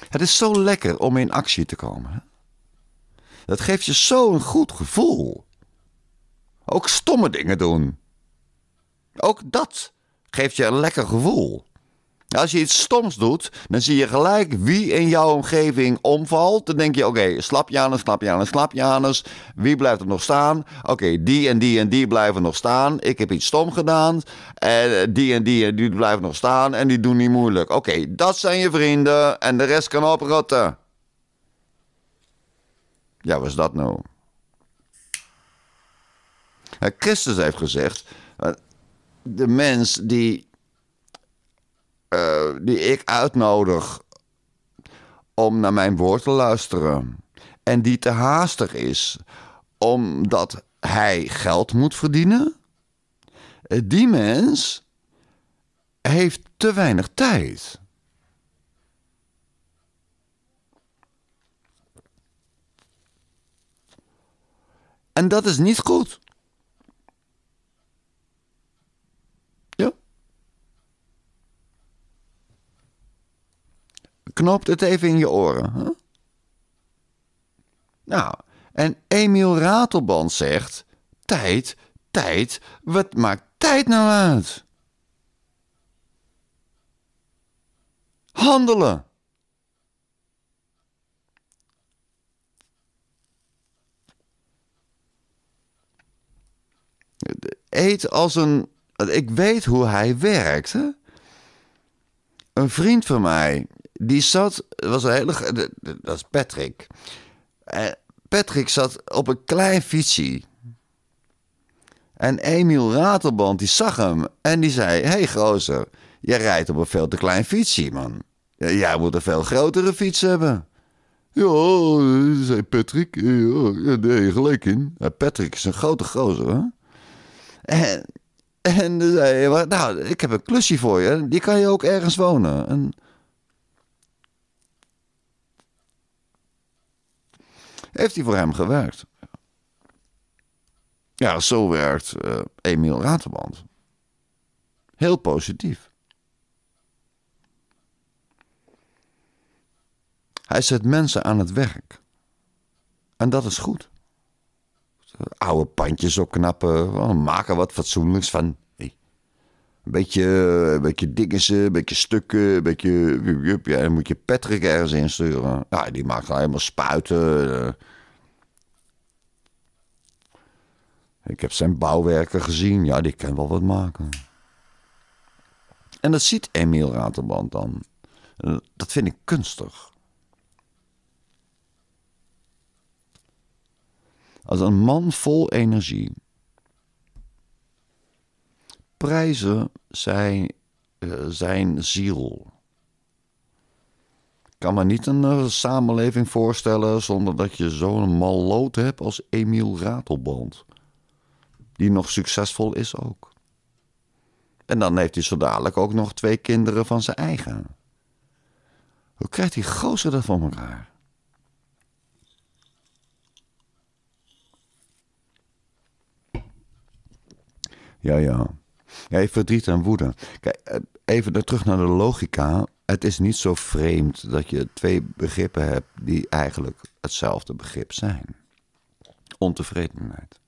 Het is zo lekker om in actie te komen. Dat geeft je zo'n goed gevoel. Ook stomme dingen doen. Ook dat geeft je een lekker gevoel. Als je iets stoms doet, dan zie je gelijk wie in jouw omgeving omvalt. Dan denk je, oké, okay, slap Janus, slap Janus, slap Janus. Wie blijft er nog staan? Oké, die en die en die blijven nog staan. Ik heb iets stom gedaan. En eh, die en die en die blijven nog staan. En die doen niet moeilijk. Oké, dat zijn je vrienden. En de rest kan oprotten. Ja, was dat nou? Eh, Christus heeft gezegd de mens die, eh, die ik uitnodig om naar mijn woord te luisteren. En die te haastig is omdat hij geld moet verdienen. Eh, die mens heeft te weinig tijd. En dat is niet goed. knoopt het even in je oren. Hè? Nou, en Emiel Ratelband zegt: Tijd, tijd, wat maakt tijd nou uit? Handelen. Eet als een. Ik weet hoe hij werkt. Hè? Een vriend van mij, die zat, was een hele. Dat is Patrick. Eh, Patrick zat op een klein fietsje. En Emiel Raterband die zag hem en die zei: Hé hey, gozer, jij rijdt op een veel te klein fietsje, man. Jij moet een veel grotere fiets hebben. Ja, zei Patrick. Ja, je gelijk in. Patrick is een grote gozer, hè? En, en zei nou, ik heb een klusje voor je. Die kan je ook ergens wonen. En heeft hij voor hem gewerkt. Ja, zo werkt uh, Emiel Raterband. Heel positief. Hij zet mensen aan het werk. En dat is goed. Oude pandjes opknappen, maken wat fatsoenlijks van. Een beetje, eh, een beetje een beetje stukken, een beetje... Ja, dan moet je Patrick ergens insturen. Ja, nou, die maakt dan nou helemaal spuiten. Eh. Ik heb zijn bouwwerken gezien. Ja, die kan wel wat maken. En dat ziet Emiel Raterband dan. Eh, dat vind ik kunstig. Als een man vol energie prijzen zijn, eh, zijn ziel. Ik kan me niet een eh, samenleving voorstellen zonder dat je zo'n malloot hebt als Emiel Ratelband. Die nog succesvol is ook. En dan heeft hij zo dadelijk ook nog twee kinderen van zijn eigen. Hoe krijgt die gozer dat van elkaar? Ja, ja. Ja, verdriet en woede. Kijk, eh, even terug naar de logica. Het is niet zo vreemd dat je twee begrippen hebt die eigenlijk hetzelfde begrip zijn. Ontevredenheid.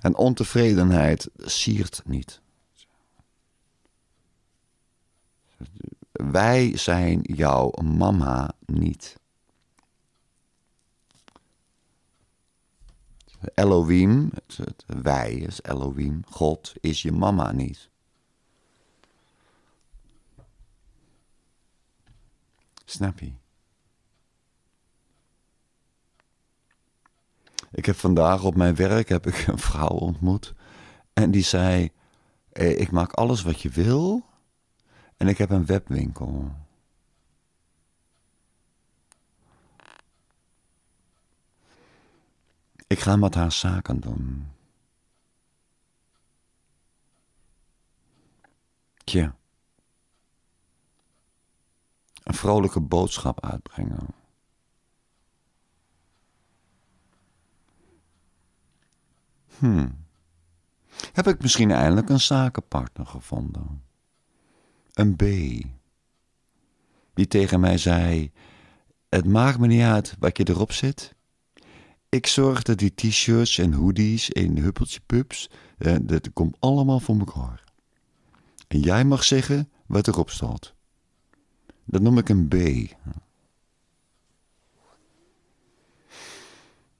En ontevredenheid siert niet. Wij zijn jouw mama niet. Elohim, het, wij is Elohim, God is je mama niet. Snap je? Ik heb vandaag op mijn werk heb ik een vrouw ontmoet. En die zei: eh, Ik maak alles wat je wil. En ik heb een webwinkel. Ik ga met haar zaken doen. Tja. Een vrolijke boodschap uitbrengen. Hm. Heb ik misschien eindelijk een zakenpartner gevonden? Een B. Die tegen mij zei: Het maakt me niet uit wat je erop zit. Ik zorg dat die t-shirts en hoodies en huppeltje pups, dat komt allemaal voor elkaar. En jij mag zeggen wat erop staat. Dat noem ik een B.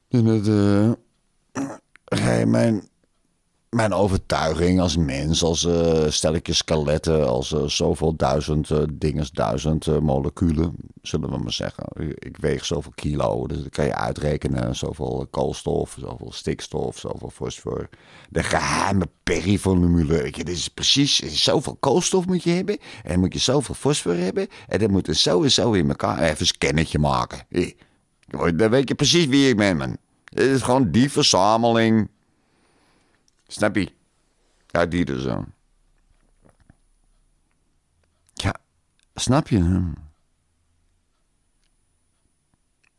En dat uh, eh, ga mijn mijn overtuiging als mens, als uh, eh, stelletje skeletten, als eh, zoveel duizend uh, dingen, duizend moleculen, zullen we maar zeggen. Ik weeg zoveel kilo, dus dat kan je uitrekenen. Zoveel koolstof, zoveel stikstof, zoveel fosfor. De geheime Je Dit is precies zoveel koolstof moet je hebben, en moet je zoveel fosfor hebben, en dan moet er zo en zo in elkaar. Even een scannetje maken. Dan weet je precies wie ik ben, man. Het is gewoon die verzameling Snap je? Ja, die er dus, zo. Ja, snap je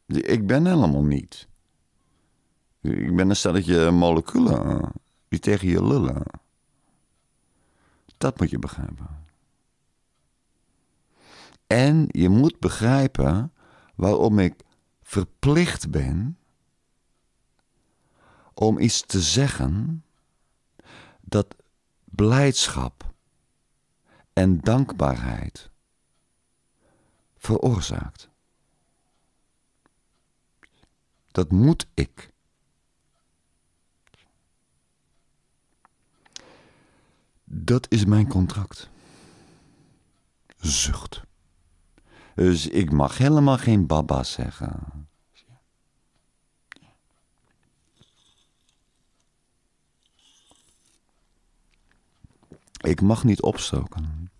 Ik ben helemaal niet. Ik ben een stelletje moleculen die tegen je lullen. Dat moet je begrijpen. En je moet begrijpen waarom ik verplicht ben om iets te zeggen dat blijdschap en dankbaarheid veroorzaakt. Dat moet ik. Dat is mijn contract. Zucht. Dus ik mag helemaal geen baba zeggen. Ik mag niet opstoken.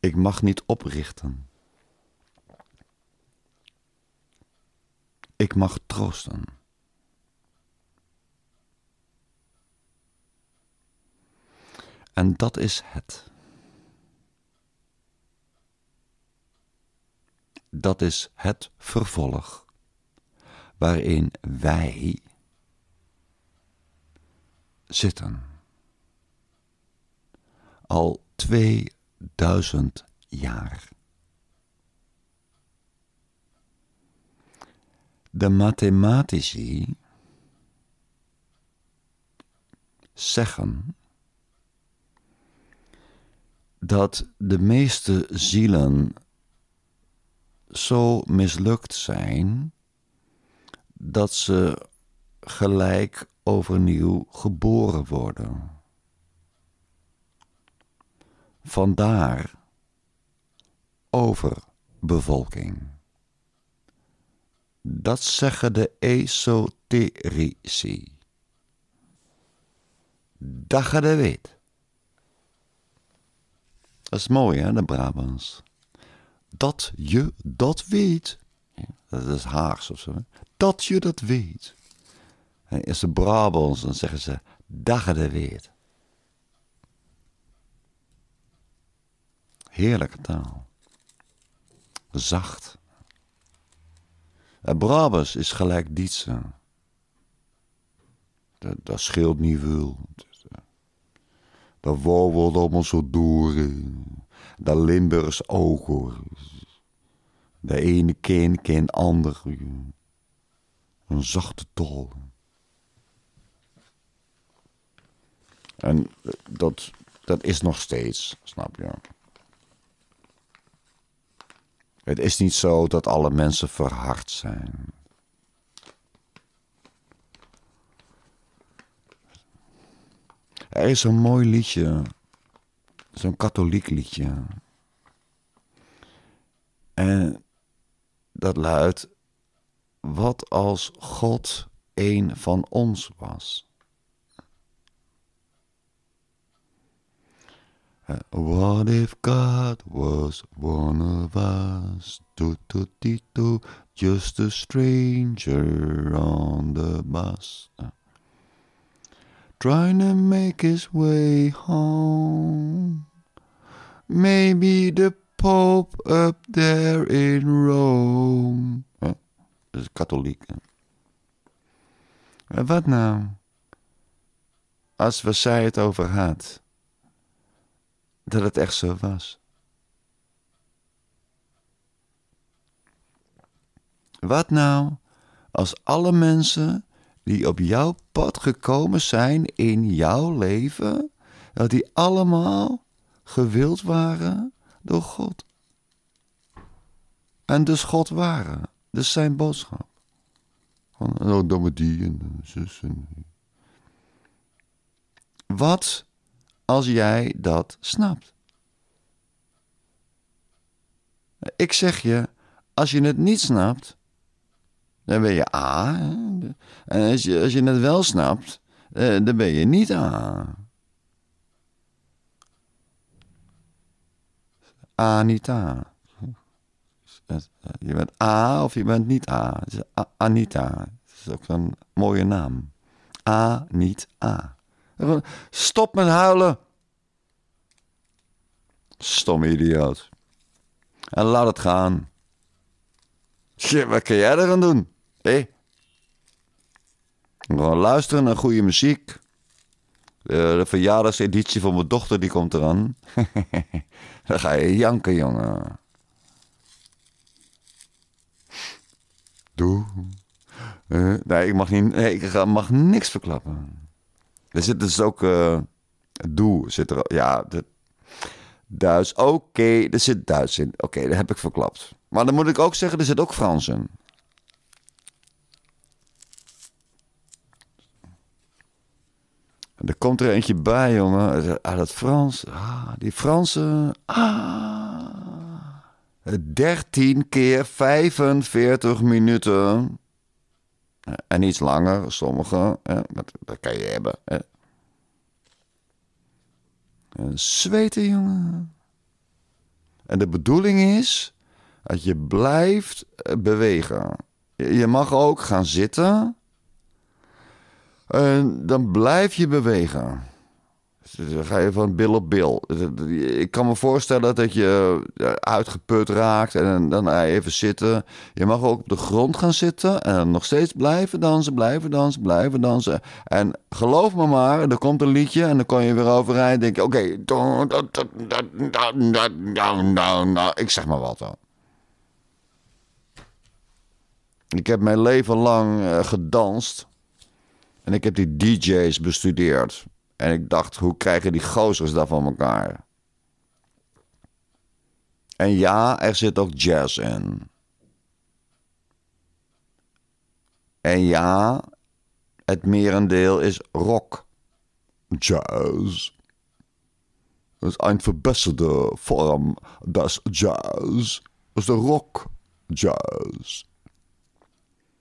Ik mag niet oprichten. Ik mag troosten. En dat is het. Dat is het vervolg waarin wij zitten. Al 2000 jaar. De mathematici zeggen dat de meeste zielen zo mislukt zijn dat ze gelijk overnieuw geboren worden. Vandaar overbevolking. Dat zeggen de esoterici. Dat de weet. Dat is mooi, hè, de Brabants. Dat je dat weet. Dat is haags of zo. Hè? Dat je dat weet. Is ze Brabants, dan zeggen ze dag de weer. Heerlijke taal. Zacht. En Brabants is gelijk Dietsen. Dat, dat scheelt niet veel. Dat wouwelt allemaal zo door. Dat Limburgs ook De ene kind kent ander. Een zachte tol. En dat, dat is nog steeds, snap je? Het is niet zo dat alle mensen verhard zijn. Er is een mooi liedje, zo'n katholiek liedje. En dat luidt: Wat als God een van ons was? What if God was one of us? Do just a stranger on the bus. Uh, trying to make his way home. Maybe the Pope up there in Rome. is Catholic. En eh, wat nou? Als we zij het over had. dat het echt zo was. Wat nou als alle mensen die op jouw pad gekomen zijn in jouw leven, dat die allemaal gewild waren door God? En dus God waren. Dus zijn boodschap. Nou oh, dan met die en zus en... Wat als jij dat snapt. Ik zeg je, als je het niet snapt, dan ben je A. En als je, als je het wel snapt, eh, dan ben je niet A. A niet A. Je bent A of je bent niet A. Anita. Dat is ook een mooie naam. A niet A. Stop met huilen. stom idioot. En laat het gaan. wat kun jij eraan doen? Hé? Eh? Gewoon luisteren naar goede muziek. De, de, verjaardagseditie van mijn dochter die komt eraan. Dan ga je janken, jongen. Doe. Eh, nee, ik mag, niet, nee, ik mag niks verklappen. Er zit dus ook. Uh, eh, doe zit er. Ja, de, Duits. Oké, er zit Duits in. Oké, okay, dat heb ik verklapt. Maar dan moet ik ook zeggen, er zit ook Frans in. er komt er eentje bij, jongen. Ah, dat Frans. Ah, die Fransen. Ah. 13 keer 45 minuten en iets langer, sommige. Hè, dat kan je hebben. Hè. En eh, zweten, jongen. En de bedoeling is dat je blijft eh, bewegen. Je mag ook gaan zitten. En dan blijf je bewegen dan ga je van bil op bil. Ik kan me voorstellen dat je eh, uitgeput raakt en dan even zitten. Je mag ook op de grond gaan zitten en nog steeds blijven dansen, blijven dansen, blijven dansen. En geloof me maar, er komt een liedje en dan kan je weer denk je oké, okay. ik zeg maar wat dan. Ik heb mijn leven lang eh, gedanst en ik heb die DJ's bestudeerd. En ik dacht, hoe krijgen die gozers dat van elkaar? En ja, er zit ook jazz in. En ja, het merendeel is rock. Jazz. het is een verbeterde vorm is jazz. Dat is de rock jazz.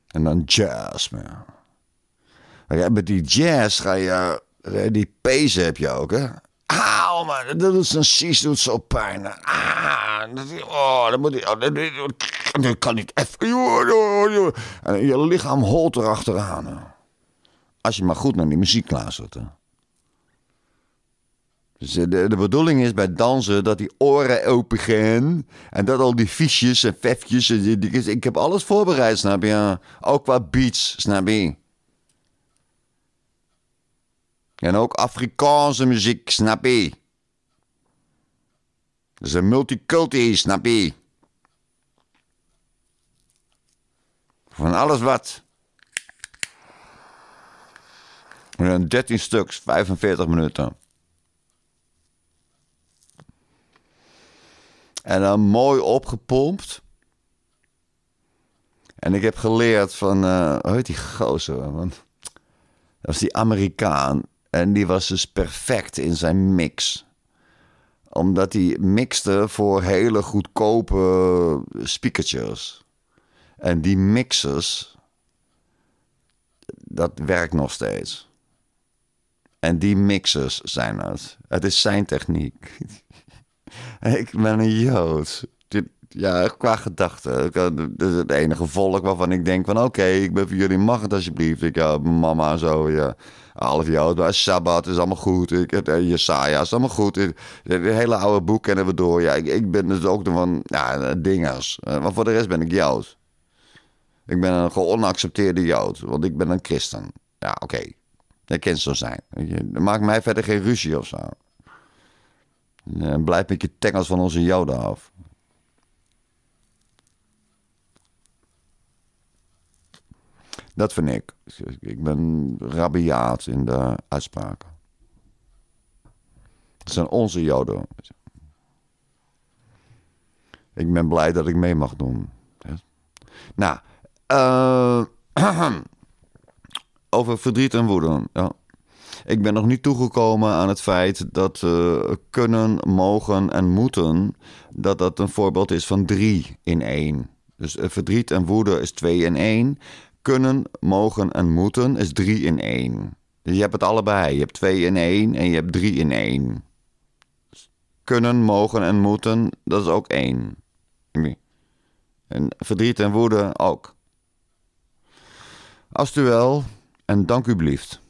En dan jazz, man. Met die jazz ga je eh, die pezen heb je ook, hè? Auw, man, dat doet zo'n sies, doet zo pijn. Ah, dat, oh, dat moet ik. Oh, dat, kan niet even. En je lichaam holt erachteraan. Als je maar goed naar die muziek luistert. Hè. Dus eh, de, bedoeling is bij dansen dat die oren open gaan. En dat al die fiches en vefjes. En ik heb alles voorbereid, snap je? Ook qua beats, snap je? En ook Afrikaanse muziek, snap Ze Dat is een multiculti, snap je? Van alles wat. zijn 13 stuks, 45 minuten. En dan mooi opgepompt. En ik heb geleerd van, uh, hoe heet die gozer? Want dat was die Amerikaan. En die was dus perfect in zijn mix. Omdat hij mixte voor hele goedkope speakertjes. En die mixers, dat werkt nog steeds. En die mixers zijn het. Het is zijn techniek. ik ben een jood ja, qua gedachten. is dus het enige volk waarvan ik denk van... oké, ik ben voor jullie, mag het alsjeblieft. Ik, ja, mama en zo, ja. Half jaar is allemaal goed. Ik, eh, Jesaja is allemaal goed. Het hele oude boek kennen we door. Ja, ik, ik ben dus ook de van ja, dingers. Eh, maar voor de rest ben ik Jood. Ik ben een geonaccepteerde Jood. Want ik ben een christen. Ja, oké. Dat kan zo zijn. Dat maakt mij verder geen ruzie of zo. En eh, blijf met je tengels van onze Joden af. Dat vind ik. Ik ben rabiaat in de uitspraken. Het zijn onze joden. Ik ben blij dat ik mee mag doen. Nou, uh, over verdriet en woede. Ja. Ik ben nog niet toegekomen aan het feit dat uh, kunnen, mogen en moeten... dat dat een voorbeeld is van drie in één. Dus eh, verdriet en woede is twee in één kunnen, mogen en moeten is 3 in 1. Dus je hebt het allebei. Je hebt 2 in 1 en je hebt 3 in 1. Dus kunnen, mogen en moeten, dat is ook één. En verdiet en woede ook. Astuwel en dank u wel.